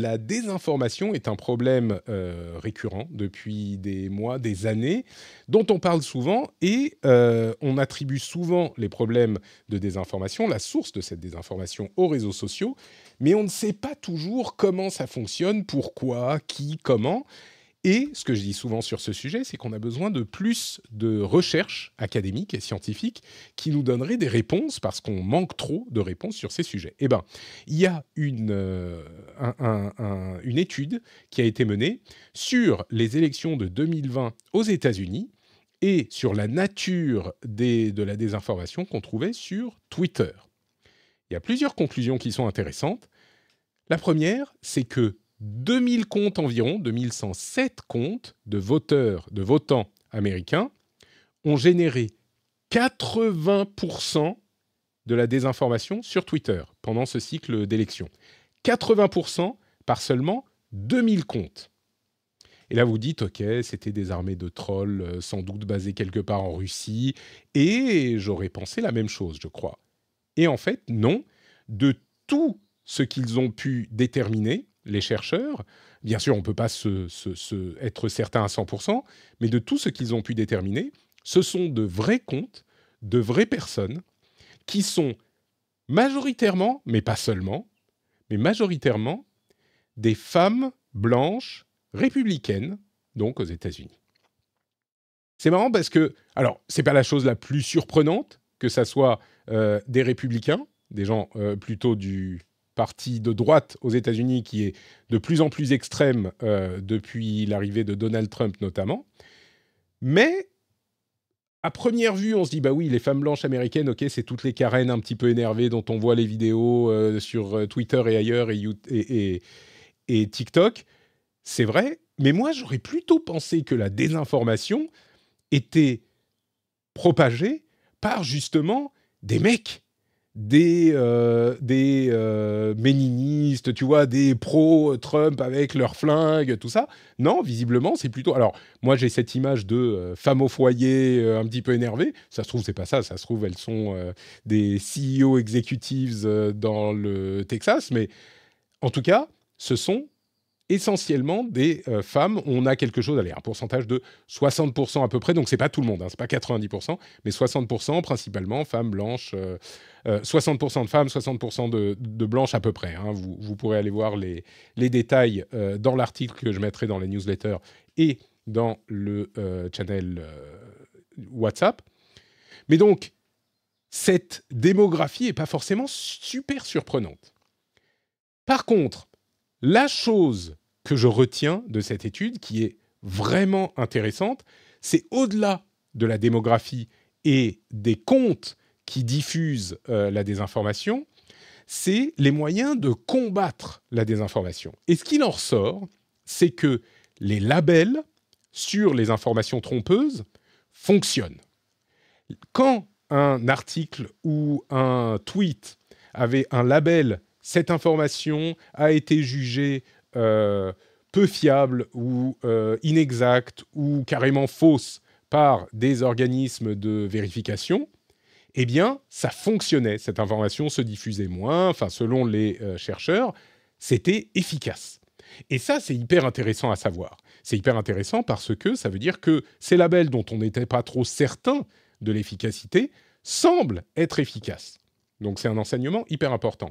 La désinformation est un problème euh, récurrent depuis des mois, des années, dont on parle souvent et euh, on attribue souvent les problèmes de désinformation, la source de cette désinformation aux réseaux sociaux, mais on ne sait pas toujours comment ça fonctionne, pourquoi, qui, comment. Et ce que je dis souvent sur ce sujet, c'est qu'on a besoin de plus de recherches académiques et scientifiques qui nous donneraient des réponses parce qu'on manque trop de réponses sur ces sujets. Eh bien, il y a une, euh, une étude qui a été menée sur les élections de 2020 aux États-Unis et sur la nature des, de la désinformation qu'on trouvait sur Twitter. Il y a plusieurs conclusions qui sont intéressantes. La première, c'est que 2000 comptes environ, 2107 comptes de voteurs, de votants américains, ont généré 80% de la désinformation sur Twitter pendant ce cycle d'élection. 80% par seulement 2000 comptes. Et là, vous dites, OK, c'était des armées de trolls, euh, sans doute basées quelque part en Russie, et j'aurais pensé la même chose, je crois. Et en fait, non, de tout ce qu'ils ont pu déterminer, les chercheurs, bien sûr, on ne peut pas se, être certain à 100%, mais de tout ce qu'ils ont pu déterminer, ce sont de vrais comptes, de vraies personnes, qui sont majoritairement, mais pas seulement, mais majoritairement des femmes blanches républicaines, donc aux États-Unis. C'est marrant parce que, alors, n'est pas la chose la plus surprenante que ce soit euh, des républicains, des gens euh, plutôt du, Partie de droite aux États-Unis qui est de plus en plus extrême euh, depuis l'arrivée de Donald Trump notamment. Mais à première vue, on se dit bah oui, les femmes blanches américaines, ok, c'est toutes les Karen un petit peu énervées dont on voit les vidéos euh, sur euh, Twitter et ailleurs et, et, et TikTok. C'est vrai, mais moi j'aurais plutôt pensé que la désinformation était propagée par justement des mecs des, euh, des euh, méninistes, tu vois, des pro-Trump avec leurs flingues, tout ça. Non, visiblement, c'est plutôt. Alors, moi, j'ai cette image de euh, femme au foyer un petit peu énervée. Ça se trouve, c'est pas ça. Ça se trouve, elles sont des CEO executives dans le Texas. Mais en tout cas, ce sont essentiellement des euh, femmes. On a quelque chose, allez, un pourcentage de 60% à peu près, donc c'est pas tout le monde, hein, c'est pas 90%, mais 60% principalement, femmes blanches, 60% euh, euh, de femmes, 60% de, blanches à peu près. Hein. Vous, pourrez aller voir les, les détails dans l'article que je mettrai dans les newsletters et dans le channel WhatsApp. Mais donc, cette démographie n'est pas forcément super surprenante. Par contre, la chose que je retiens de cette étude, qui est vraiment intéressante, c'est au-delà de la démographie et des comptes qui diffusent euh, la désinformation, c'est les moyens de combattre la désinformation. Et ce qu'il en ressort, c'est que les labels sur les informations trompeuses fonctionnent. Quand un article ou un tweet avait un label, cette information a été jugée euh, peu fiable ou euh, inexactes ou carrément fausses par des organismes de vérification, eh bien, ça fonctionnait. Cette information se diffusait moins, enfin, selon les euh, chercheurs, c'était efficace. Et ça, c'est hyper intéressant à savoir. C'est hyper intéressant parce que ça veut dire que ces labels dont on n'était pas trop certain de l'efficacité semblent être efficaces. Donc, c'est un enseignement hyper important.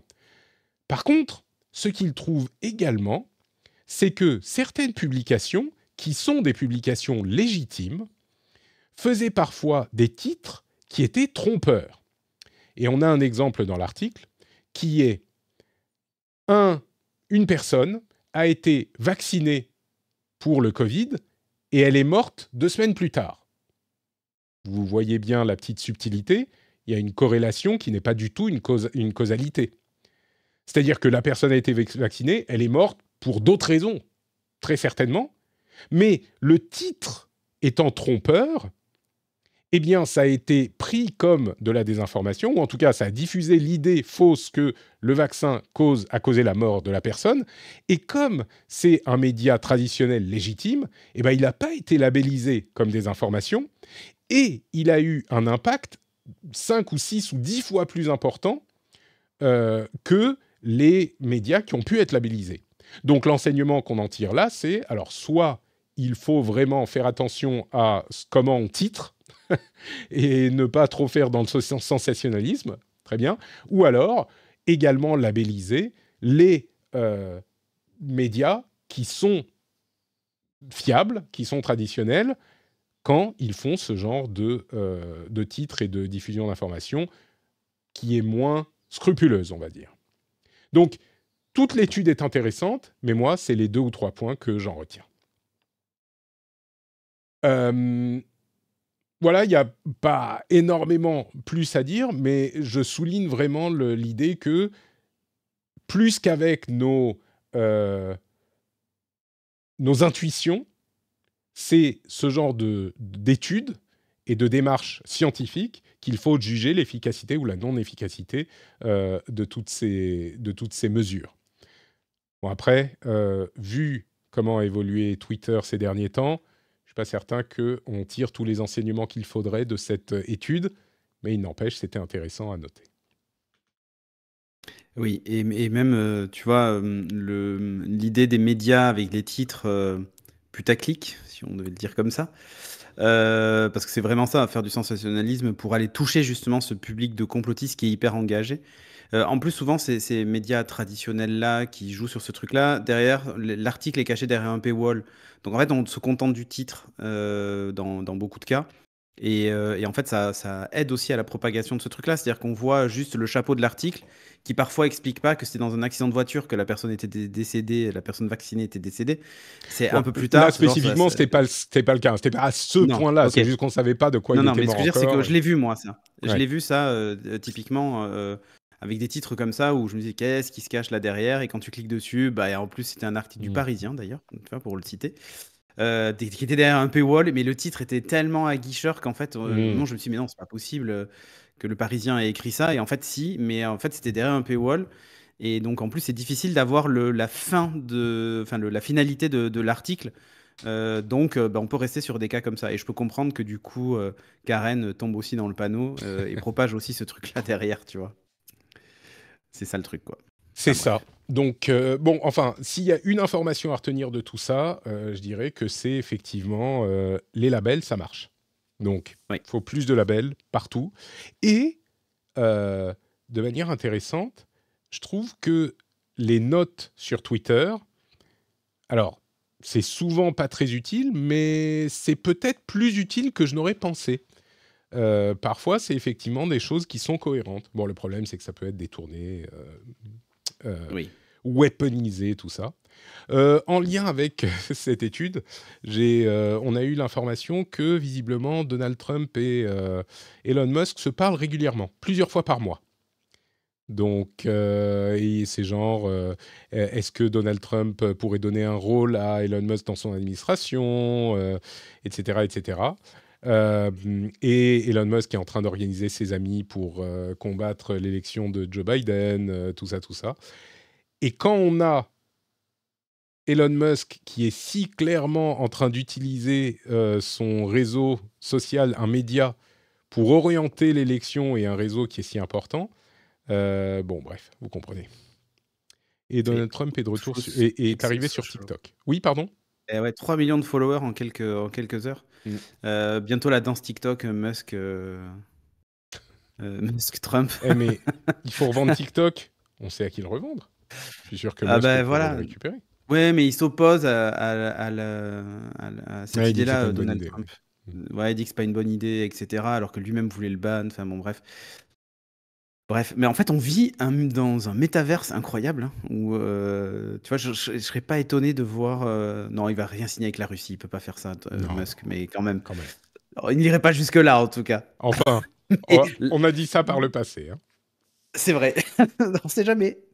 Par contre, ce qu'il trouve également, c'est que certaines publications, qui sont des publications légitimes, faisaient parfois des titres qui étaient trompeurs. Et on a un exemple dans l'article qui est un, une personne a été vaccinée pour le Covid et elle est morte deux semaines plus tard. Vous voyez bien la petite subtilité, il y a une corrélation qui n'est pas du tout une, une causalité. C'est-à-dire que la personne a été vaccinée, elle est morte pour d'autres raisons, très certainement. Mais le titre étant trompeur, eh bien, ça a été pris comme de la désinformation, ou en tout cas, ça a diffusé l'idée fausse que le vaccin cause, a causé la mort de la personne. Et comme c'est un média traditionnel légitime, eh bien, il n'a pas été labellisé comme désinformation, et il a eu un impact 5 ou 6 ou 10 fois plus important euh, que les médias qui ont pu être labellisés. Donc l'enseignement qu'on en tire là, c'est alors soit il faut vraiment faire attention à comment on titre et ne pas trop faire dans le sensationnalisme, très bien, ou alors également labelliser les euh, médias qui sont fiables, qui sont traditionnels, quand ils font ce genre de, euh, de titres et de diffusion d'informations qui est moins scrupuleuse, on va dire. Donc, toute l'étude est intéressante, mais moi, c'est les deux ou trois points que j'en retiens. Euh, voilà, il n'y a pas énormément plus à dire, mais je souligne vraiment l'idée que plus qu'avec nos, euh, nos intuitions, c'est ce genre d'études et de démarches scientifiques qu'il faut juger l'efficacité ou la non-efficacité euh, de, toutes ces, de toutes ces mesures. Bon, après, euh, vu comment a évolué Twitter ces derniers temps, je ne suis pas certain qu'on tire tous les enseignements qu'il faudrait de cette euh, étude, mais il n'empêche, c'était intéressant à noter. Oui, et, même, tu vois, l'idée des médias avec des titres putaclic, si on devait le dire comme ça, euh, parce que c'est vraiment ça, faire du sensationnalisme pour aller toucher justement ce public de complotistes qui est hyper engagé. Euh, en plus, souvent, c'est ces médias traditionnels-là qui jouent sur ce truc-là. Derrière, l'article est caché derrière un paywall. Donc, en fait, on se contente du titre euh, dans, beaucoup de cas. Euh, et, en fait, ça, aide aussi à la propagation de ce truc-là. C'est-à-dire qu'on voit juste le chapeau de l'article qui parfois explique pas que c'était dans un accident de voiture que la personne était décédée, la personne vaccinée était décédée. C'est un peu plus tard. Là, spécifiquement, c'était pas, pas le cas. C'était pas à ce point-là. C'est juste qu'on savait pas de quoi il non, était mais ce que je veux dire, c'est que je l'ai vu, moi, ça. Je l'ai vu, ça, euh, typiquement. Euh, avec des titres comme ça où je me dis qu'est-ce qui se cache là derrière et quand tu cliques dessus bah en plus c'était un article du mmh. Parisien d'ailleurs pour le citer euh, qui était derrière un paywall, mais le titre était tellement aguicheur qu'en fait, euh, mm. non, je me suis dit, mais non, c'est pas possible euh, que le Parisien ait écrit ça. Et en fait, si, mais en fait, c'était derrière un paywall. Et donc, en plus, c'est difficile d'avoir la fin de, enfin, la finalité de, l'article. donc, bah, on peut rester sur des cas comme ça. Et je peux comprendre que du coup, Karen tombe aussi dans le panneau et propage aussi ce truc-là derrière, tu vois. C'est ça le truc, quoi. C'est ça. Donc, euh, bon, enfin, s'il y a une information à retenir de tout ça, euh, je dirais que c'est effectivement euh, les labels, ça marche. Donc, il faut plus de labels partout. Et, de manière intéressante, je trouve que les notes sur Twitter, alors, c'est souvent pas très utile, mais c'est peut-être plus utile que je n'aurais pensé. parfois, c'est effectivement des choses qui sont cohérentes. Bon, le problème, c'est que ça peut être détourné euh, oui. weaponiser tout ça. Euh, en lien avec cette étude, euh, on a eu l'information que visiblement Donald Trump et Elon Musk se parlent régulièrement, plusieurs fois par mois. Donc, c'est genre, est-ce que Donald Trump pourrait donner un rôle à Elon Musk dans son administration, etc., etc. Euh, et Elon Musk est en train d'organiser ses amis pour euh, combattre l'élection de Joe Biden, euh, tout ça, tout ça. Et quand on a Elon Musk qui est si clairement en train d'utiliser son réseau social, un média, pour orienter l'élection et un réseau qui est si important, bon, bref, vous comprenez. Et Donald Trump est de retour est arrivé sur TikTok. Oui, pardon eh ouais, 3 millions de followers en quelques heures. Mm. Euh, bientôt la danse TikTok, euh, euh, Musk. Trump. Eh, mais il faut revendre TikTok. On sait à qui le revendre. Je suis sûr que ah Musk va bah le récupérer. Ouais, mais il s'oppose à, cette idée-là, Donald Trump. Mm. il dit que c'est pas une bonne idée, etc. Alors que lui-même voulait le ban. Enfin bon, bref. Bref, mais en fait, on vit dans un métaverse incroyable hein, où, euh, tu vois, je, ne serais pas étonné de voir. Euh, non, il va rien signer avec la Russie, il peut pas faire ça, euh, Musk, mais quand même. quand même. il n'irait pas jusque-là, en tout cas. Enfin, on, a dit ça par le passé. Hein. C'est vrai, on sait jamais.